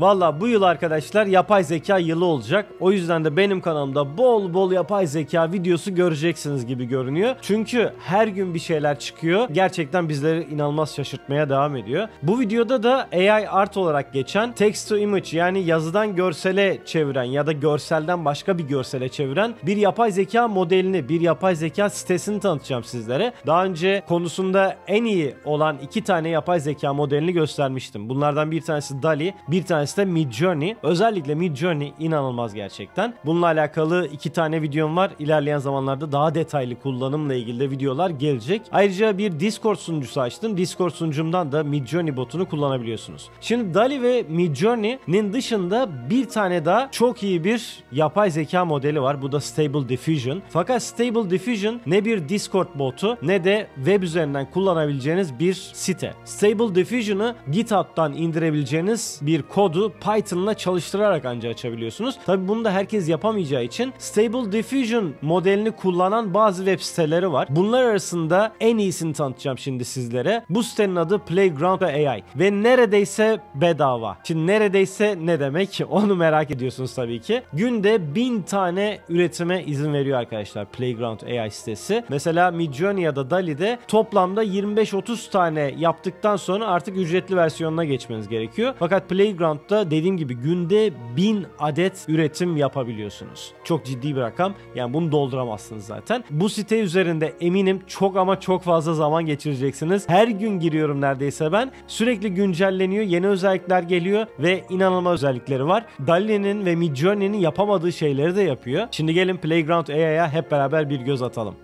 Valla bu yıl arkadaşlar yapay zeka yılı olacak. O yüzden de benim kanalımda bol bol yapay zeka videosu göreceksiniz gibi görünüyor. Çünkü her gün bir şeyler çıkıyor. Gerçekten bizleri inanılmaz şaşırtmaya devam ediyor. Bu videoda da AI art olarak geçen text to image yani yazıdan görsele çeviren ya da görselden başka bir görsele çeviren bir yapay zeka modelini, bir yapay zeka sitesini tanıtacağım sizlere. Daha önce konusunda en iyi olan iki tane yapay zeka modelini göstermiştim. Bunlardan bir tanesi DALI, bir tanesi tanesi de Midjourney. Özellikle Midjourney inanılmaz gerçekten. Bununla alakalı iki tane videom var. İlerleyen zamanlarda daha detaylı kullanımla ilgili de videolar gelecek. Ayrıca bir Discord sunucusu açtım. Discord sunucumdan da Midjourney botunu kullanabiliyorsunuz. Şimdi DALI ve Midjourney'nin dışında bir tane daha çok iyi bir yapay zeka modeli var. Bu da Stable Diffusion. Fakat Stable Diffusion ne bir Discord botu ne de web üzerinden kullanabileceğiniz bir site. Stable Diffusion'ı GitHub'dan indirebileceğiniz bir kodu modu Python'la çalıştırarak ancak açabiliyorsunuz. Tabi bunu da herkes yapamayacağı için Stable Diffusion modelini kullanan bazı web siteleri var. Bunlar arasında en iyisini tanıtacağım şimdi sizlere. Bu sitenin adı Playground AI ve neredeyse bedava. Şimdi neredeyse ne demek onu merak ediyorsunuz tabii ki. Günde 1000 tane üretime izin veriyor arkadaşlar Playground AI sitesi. Mesela Midjourney ya da DALI'de toplamda 25-30 tane yaptıktan sonra artık ücretli versiyonuna geçmeniz gerekiyor. Fakat Playground YouTube'da dediğim gibi günde 1000 adet üretim yapabiliyorsunuz. Çok ciddi bir rakam. Yani bunu dolduramazsınız zaten. Bu site üzerinde eminim çok ama çok fazla zaman geçireceksiniz. Her gün giriyorum neredeyse ben. Sürekli güncelleniyor. Yeni özellikler geliyor ve inanılmaz özellikleri var. Dali'nin ve Midjourney'nin yapamadığı şeyleri de yapıyor. Şimdi gelin Playground AI'ya hep beraber bir göz atalım.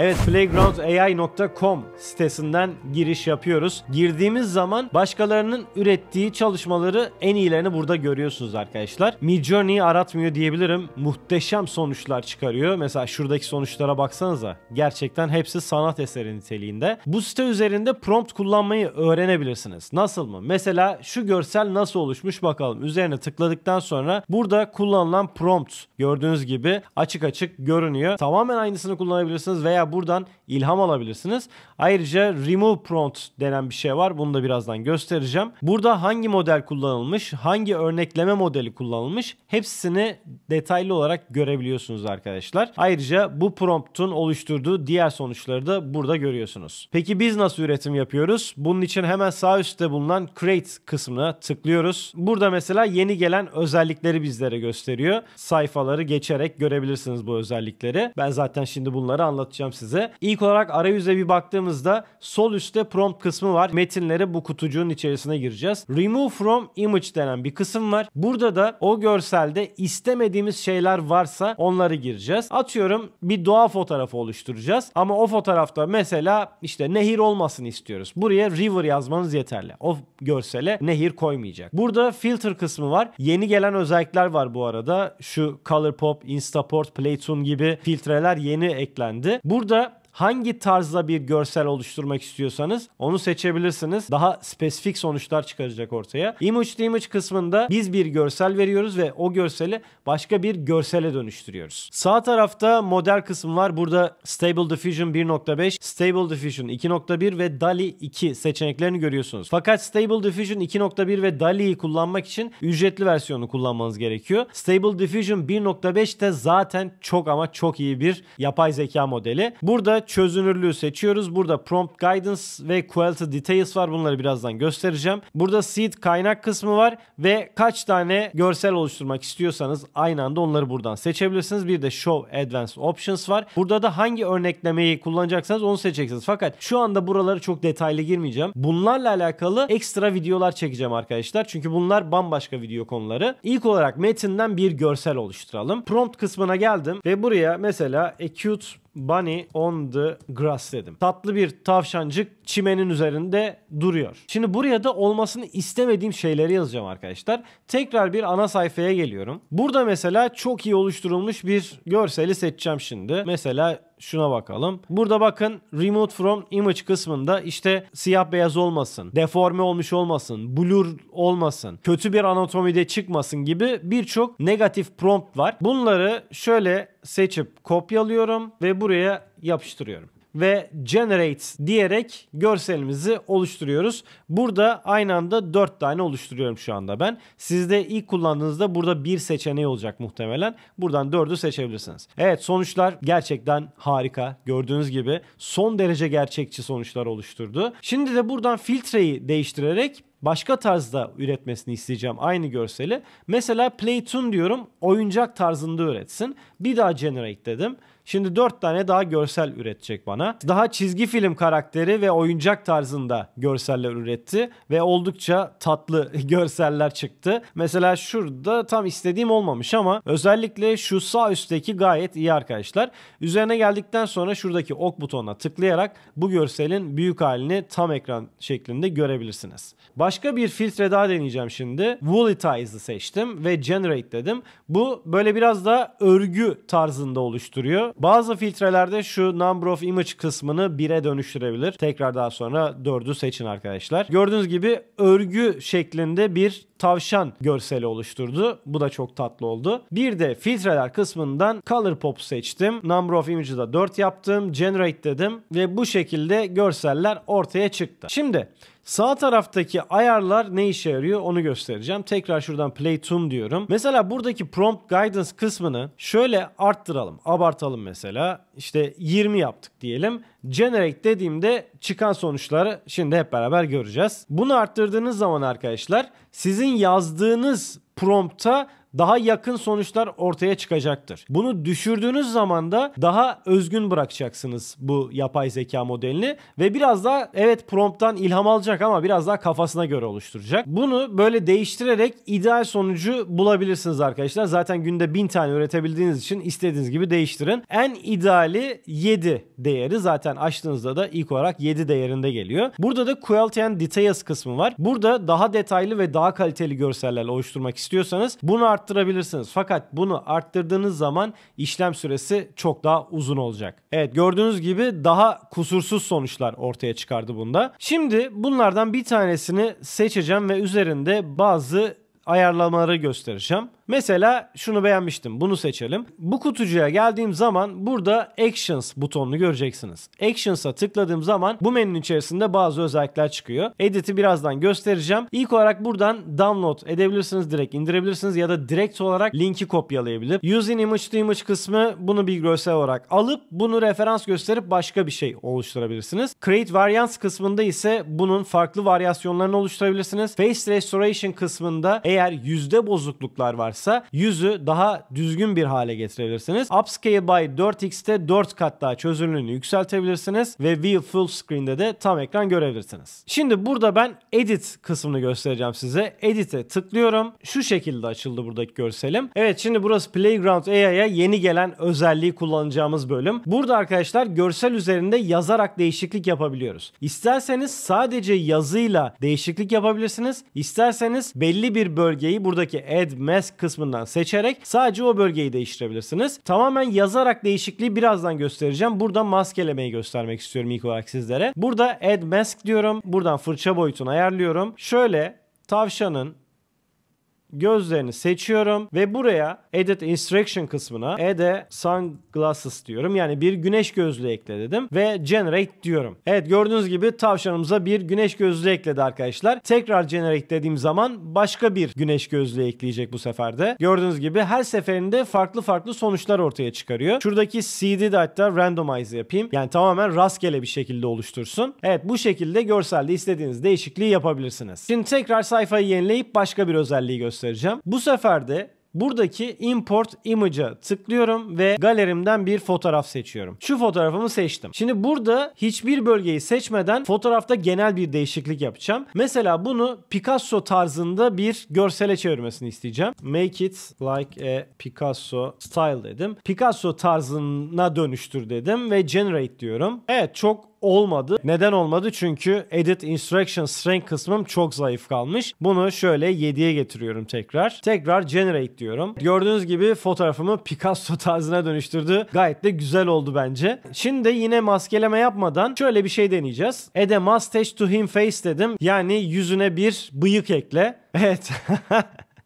Evet playgroundai.com sitesinden giriş yapıyoruz. Girdiğimiz zaman başkalarının ürettiği çalışmaları en iyilerini burada görüyorsunuz arkadaşlar. Midjourney aratmıyor diyebilirim. Muhteşem sonuçlar çıkarıyor. Mesela şuradaki sonuçlara baksanıza. Gerçekten hepsi sanat eseri niteliğinde. Bu site üzerinde prompt kullanmayı öğrenebilirsiniz. Nasıl mı? Mesela şu görsel nasıl oluşmuş bakalım. Üzerine tıkladıktan sonra burada kullanılan prompt gördüğünüz gibi açık açık görünüyor. Tamamen aynısını kullanabilirsiniz veya buradan ilham alabilirsiniz. Ayrıca remove prompt denen bir şey var. Bunu da birazdan göstereceğim. Burada hangi model kullanılmış, hangi örnekleme modeli kullanılmış hepsini detaylı olarak görebiliyorsunuz arkadaşlar. Ayrıca bu promptun oluşturduğu diğer sonuçları da burada görüyorsunuz. Peki biz nasıl üretim yapıyoruz? Bunun için hemen sağ üstte bulunan create kısmına tıklıyoruz. Burada mesela yeni gelen özellikleri bizlere gösteriyor. Sayfaları geçerek görebilirsiniz bu özellikleri. Ben zaten şimdi bunları anlatacağım size. İlk olarak arayüze bir baktığımızda sol üstte prompt kısmı var. Metinleri bu kutucuğun içerisine gireceğiz. Remove from image denen bir kısım var. Burada da o görselde istemediğimiz şeyler varsa onları gireceğiz. Atıyorum bir doğa fotoğrafı oluşturacağız ama o fotoğrafta mesela işte nehir olmasın istiyoruz. Buraya river yazmanız yeterli. O görsele nehir koymayacak. Burada filter kısmı var. Yeni gelen özellikler var bu arada. Şu Colourpop, Instaport, Playtune gibi filtreler yeni eklendi. Bu Burada hangi tarzda bir görsel oluşturmak istiyorsanız onu seçebilirsiniz. Daha spesifik sonuçlar çıkaracak ortaya. Image to image kısmında biz bir görsel veriyoruz ve o görseli başka bir görsele dönüştürüyoruz. Sağ tarafta model kısmı var. Burada Stable Diffusion 1.5, Stable Diffusion 2.1 ve DALI 2 seçeneklerini görüyorsunuz. Fakat Stable Diffusion 2.1 ve DALI'yi kullanmak için ücretli versiyonu kullanmanız gerekiyor. Stable Diffusion 1.5 de zaten çok ama çok iyi bir yapay zeka modeli. Burada çözünürlüğü seçiyoruz. Burada prompt guidance ve quality details var. Bunları birazdan göstereceğim. Burada seed kaynak kısmı var ve kaç tane görsel oluşturmak istiyorsanız aynı anda onları buradan seçebilirsiniz. Bir de show advanced options var. Burada da hangi örneklemeyi kullanacaksanız onu seçeceksiniz. Fakat şu anda buraları çok detaylı girmeyeceğim. Bunlarla alakalı ekstra videolar çekeceğim arkadaşlar. Çünkü bunlar bambaşka video konuları. İlk olarak metinden bir görsel oluşturalım. Prompt kısmına geldim ve buraya mesela acute bunny on the grass dedim. Tatlı bir tavşancık çimenin üzerinde duruyor. Şimdi buraya da olmasını istemediğim şeyleri yazacağım arkadaşlar. Tekrar bir ana sayfaya geliyorum. Burada mesela çok iyi oluşturulmuş bir görseli seçeceğim şimdi. Mesela şuna bakalım. Burada bakın Remote From Image kısmında işte siyah beyaz olmasın, deforme olmuş olmasın, blur olmasın, kötü bir anatomide çıkmasın gibi birçok negatif prompt var. Bunları şöyle seçip kopyalıyorum ve buraya yapıştırıyorum ve generates diyerek görselimizi oluşturuyoruz. Burada aynı anda 4 tane oluşturuyorum şu anda ben. Sizde ilk kullandığınızda burada bir seçeneği olacak muhtemelen. Buradan 4'ü seçebilirsiniz. Evet sonuçlar gerçekten harika. Gördüğünüz gibi son derece gerçekçi sonuçlar oluşturdu. Şimdi de buradan filtreyi değiştirerek başka tarzda üretmesini isteyeceğim aynı görseli. Mesela Playtune diyorum oyuncak tarzında üretsin. Bir daha generate dedim. Şimdi 4 tane daha görsel üretecek bana. Daha çizgi film karakteri ve oyuncak tarzında görseller üretti ve oldukça tatlı görseller çıktı. Mesela şurada tam istediğim olmamış ama özellikle şu sağ üstteki gayet iyi arkadaşlar. Üzerine geldikten sonra şuradaki ok butonuna tıklayarak bu görselin büyük halini tam ekran şeklinde görebilirsiniz. Başka bir filtre daha deneyeceğim şimdi. Woolitize'ı seçtim ve generate dedim. Bu böyle biraz da örgü döngü tarzında oluşturuyor. Bazı filtrelerde şu number of image kısmını 1'e dönüştürebilir. Tekrar daha sonra 4'ü seçin arkadaşlar. Gördüğünüz gibi örgü şeklinde bir tavşan görseli oluşturdu. Bu da çok tatlı oldu. Bir de filtreler kısmından Color Pop seçtim. Number of Image'ı da 4 yaptım. Generate dedim ve bu şekilde görseller ortaya çıktı. Şimdi Sağ taraftaki ayarlar ne işe yarıyor onu göstereceğim. Tekrar şuradan play to diyorum. Mesela buradaki prompt guidance kısmını şöyle arttıralım. Abartalım mesela. İşte 20 yaptık diyelim. Generate dediğimde çıkan sonuçları şimdi hep beraber göreceğiz. Bunu arttırdığınız zaman arkadaşlar sizin yazdığınız prompta daha yakın sonuçlar ortaya çıkacaktır. Bunu düşürdüğünüz zaman da daha özgün bırakacaksınız bu yapay zeka modelini ve biraz daha evet prompttan ilham alacak ama biraz daha kafasına göre oluşturacak. Bunu böyle değiştirerek ideal sonucu bulabilirsiniz arkadaşlar. Zaten günde 1000 tane üretebildiğiniz için istediğiniz gibi değiştirin. En ideali 7 değeri zaten açtığınızda da ilk olarak 7 değerinde geliyor. Burada da Quality and Details kısmı var. Burada daha detaylı ve daha kaliteli görseller oluşturmak istiyorsanız bunu arttırabilirsiniz. Fakat bunu arttırdığınız zaman işlem süresi çok daha uzun olacak. Evet gördüğünüz gibi daha kusursuz sonuçlar ortaya çıkardı bunda. Şimdi bunlardan bir tanesini seçeceğim ve üzerinde bazı ayarlamaları göstereceğim. Mesela şunu beğenmiştim. Bunu seçelim. Bu kutucuya geldiğim zaman burada Actions butonunu göreceksiniz. Actions'a tıkladığım zaman bu menünün içerisinde bazı özellikler çıkıyor. Edit'i birazdan göstereceğim. İlk olarak buradan download edebilirsiniz direkt indirebilirsiniz ya da direkt olarak linki kopyalayabilir. Using image to image kısmı bunu bir görsel olarak alıp bunu referans gösterip başka bir şey oluşturabilirsiniz. Create variants kısmında ise bunun farklı varyasyonlarını oluşturabilirsiniz. Face restoration kısmında eğer yüzde bozukluklar varsa varsa 100'ü daha düzgün bir hale getirebilirsiniz. Upscale by 4x'te 4 kat daha çözünürlüğünü yükseltebilirsiniz ve View Full Screen'de de tam ekran görebilirsiniz. Şimdi burada ben Edit kısmını göstereceğim size. Edit'e tıklıyorum. Şu şekilde açıldı buradaki görselim. Evet şimdi burası Playground AI'ya yeni gelen özelliği kullanacağımız bölüm. Burada arkadaşlar görsel üzerinde yazarak değişiklik yapabiliyoruz. İsterseniz sadece yazıyla değişiklik yapabilirsiniz. İsterseniz belli bir bölgeyi buradaki Add Mask kısmı kısmından seçerek sadece o bölgeyi değiştirebilirsiniz. Tamamen yazarak değişikliği birazdan göstereceğim. Burada maskelemeyi göstermek istiyorum ilk olarak sizlere. Burada add mask diyorum. Buradan fırça boyutunu ayarlıyorum. Şöyle tavşanın gözlerini seçiyorum ve buraya edit instruction kısmına ede sunglasses diyorum. Yani bir güneş gözlüğü ekle dedim ve generate diyorum. Evet gördüğünüz gibi tavşanımıza bir güneş gözlüğü ekledi arkadaşlar. Tekrar generate dediğim zaman başka bir güneş gözlüğü ekleyecek bu sefer de. Gördüğünüz gibi her seferinde farklı farklı sonuçlar ortaya çıkarıyor. Şuradaki seed'i de hatta randomize yapayım. Yani tamamen rastgele bir şekilde oluştursun. Evet bu şekilde görselde istediğiniz değişikliği yapabilirsiniz. Şimdi tekrar sayfayı yenileyip başka bir özelliği göstereyim göstereceğim. Bu sefer de Buradaki import image'a tıklıyorum ve galerimden bir fotoğraf seçiyorum. Şu fotoğrafımı seçtim. Şimdi burada hiçbir bölgeyi seçmeden fotoğrafta genel bir değişiklik yapacağım. Mesela bunu Picasso tarzında bir görsele çevirmesini isteyeceğim. Make it like a Picasso style dedim. Picasso tarzına dönüştür dedim ve generate diyorum. Evet çok olmadı. Neden olmadı? Çünkü edit instruction string kısmım çok zayıf kalmış. Bunu şöyle 7'ye getiriyorum tekrar. Tekrar generate diyorum. Gördüğünüz gibi fotoğrafımı Picasso tarzına dönüştürdü. Gayet de güzel oldu bence. Şimdi yine maskeleme yapmadan şöyle bir şey deneyeceğiz. Add a mustache to him face dedim. Yani yüzüne bir bıyık ekle. Evet.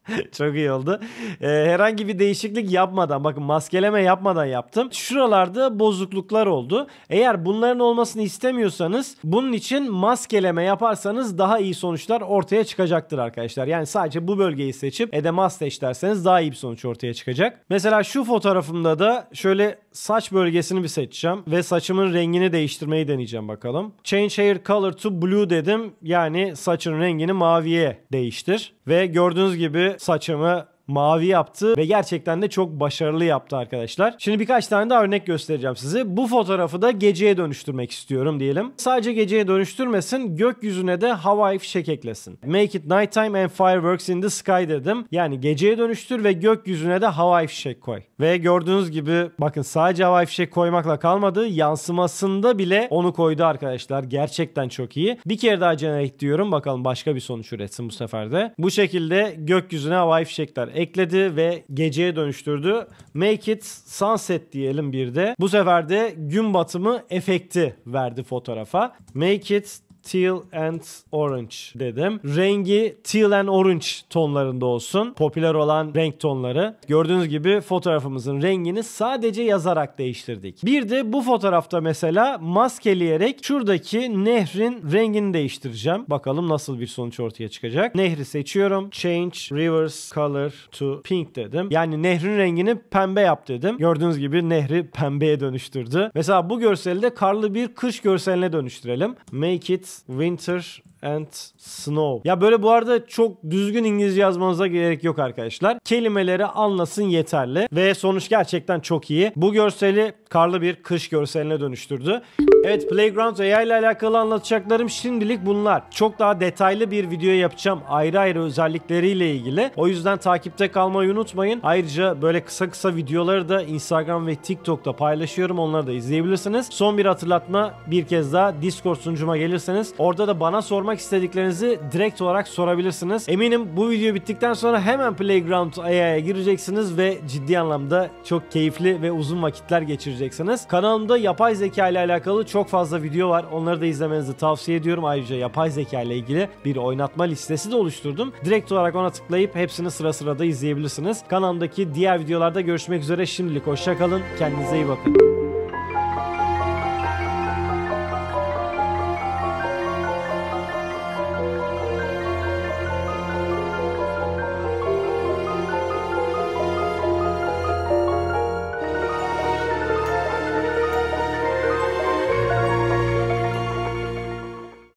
Çok iyi oldu. Ee, herhangi bir değişiklik yapmadan bakın maskeleme yapmadan yaptım. Şuralarda bozukluklar oldu. Eğer bunların olmasını istemiyorsanız bunun için maskeleme yaparsanız daha iyi sonuçlar ortaya çıkacaktır arkadaşlar. Yani sadece bu bölgeyi seçip edemasteç derseniz daha iyi bir sonuç ortaya çıkacak. Mesela şu fotoğrafımda da şöyle saç bölgesini bir seçeceğim ve saçımın rengini değiştirmeyi deneyeceğim bakalım. Change hair color to blue dedim. Yani saçın rengini maviye değiştir. Ve gördüğünüz gibi saçımı mavi yaptı ve gerçekten de çok başarılı yaptı arkadaşlar. Şimdi birkaç tane daha örnek göstereceğim size. Bu fotoğrafı da geceye dönüştürmek istiyorum diyelim. Sadece geceye dönüştürmesin, gökyüzüne de havai fişek eklesin. Make it nighttime and fireworks in the sky dedim. Yani geceye dönüştür ve gökyüzüne de havai fişek koy. Ve gördüğünüz gibi bakın sadece havai fişek koymakla kalmadı. Yansımasında bile onu koydu arkadaşlar. Gerçekten çok iyi. Bir kere daha generate diyorum. Bakalım başka bir sonuç üretsin bu sefer de. Bu şekilde gökyüzüne havai fişekler ekledi ve geceye dönüştürdü. Make it sunset diyelim bir de. Bu sefer de gün batımı efekti verdi fotoğrafa. Make it Teal and Orange dedim. Rengi Teal and Orange tonlarında olsun. Popüler olan renk tonları. Gördüğünüz gibi fotoğrafımızın rengini sadece yazarak değiştirdik. Bir de bu fotoğrafta mesela maskeleyerek şuradaki nehrin rengini değiştireceğim. Bakalım nasıl bir sonuç ortaya çıkacak. Nehri seçiyorum. Change river's color to pink dedim. Yani nehrin rengini pembe yap dedim. Gördüğünüz gibi nehri pembeye dönüştürdü. Mesela bu görseli de karlı bir kış görseline dönüştürelim. Make it Winter and Snow. Ya böyle bu arada çok düzgün İngilizce yazmanıza gerek yok arkadaşlar. Kelimeleri anlasın yeterli ve sonuç gerçekten çok iyi. Bu görseli karlı bir kış görseline dönüştürdü. Evet Playground AI ile alakalı anlatacaklarım şimdilik bunlar. Çok daha detaylı bir video yapacağım ayrı ayrı özellikleriyle ilgili. O yüzden takipte kalmayı unutmayın. Ayrıca böyle kısa kısa videoları da Instagram ve TikTok'ta paylaşıyorum. Onları da izleyebilirsiniz. Son bir hatırlatma bir kez daha Discord sunucuma gelirseniz orada da bana sormak istediklerinizi direkt olarak sorabilirsiniz. Eminim bu video bittikten sonra hemen Playground AI'ya gireceksiniz ve ciddi anlamda çok keyifli ve uzun vakitler geçireceksiniz. Kanalımda yapay zeka ile alakalı çok fazla video var. Onları da izlemenizi tavsiye ediyorum. Ayrıca yapay zeka ile ilgili bir oynatma listesi de oluşturdum. Direkt olarak ona tıklayıp hepsini sıra sıra da izleyebilirsiniz. Kanalımdaki diğer videolarda görüşmek üzere. Şimdilik hoşçakalın. Kendinize iyi bakın.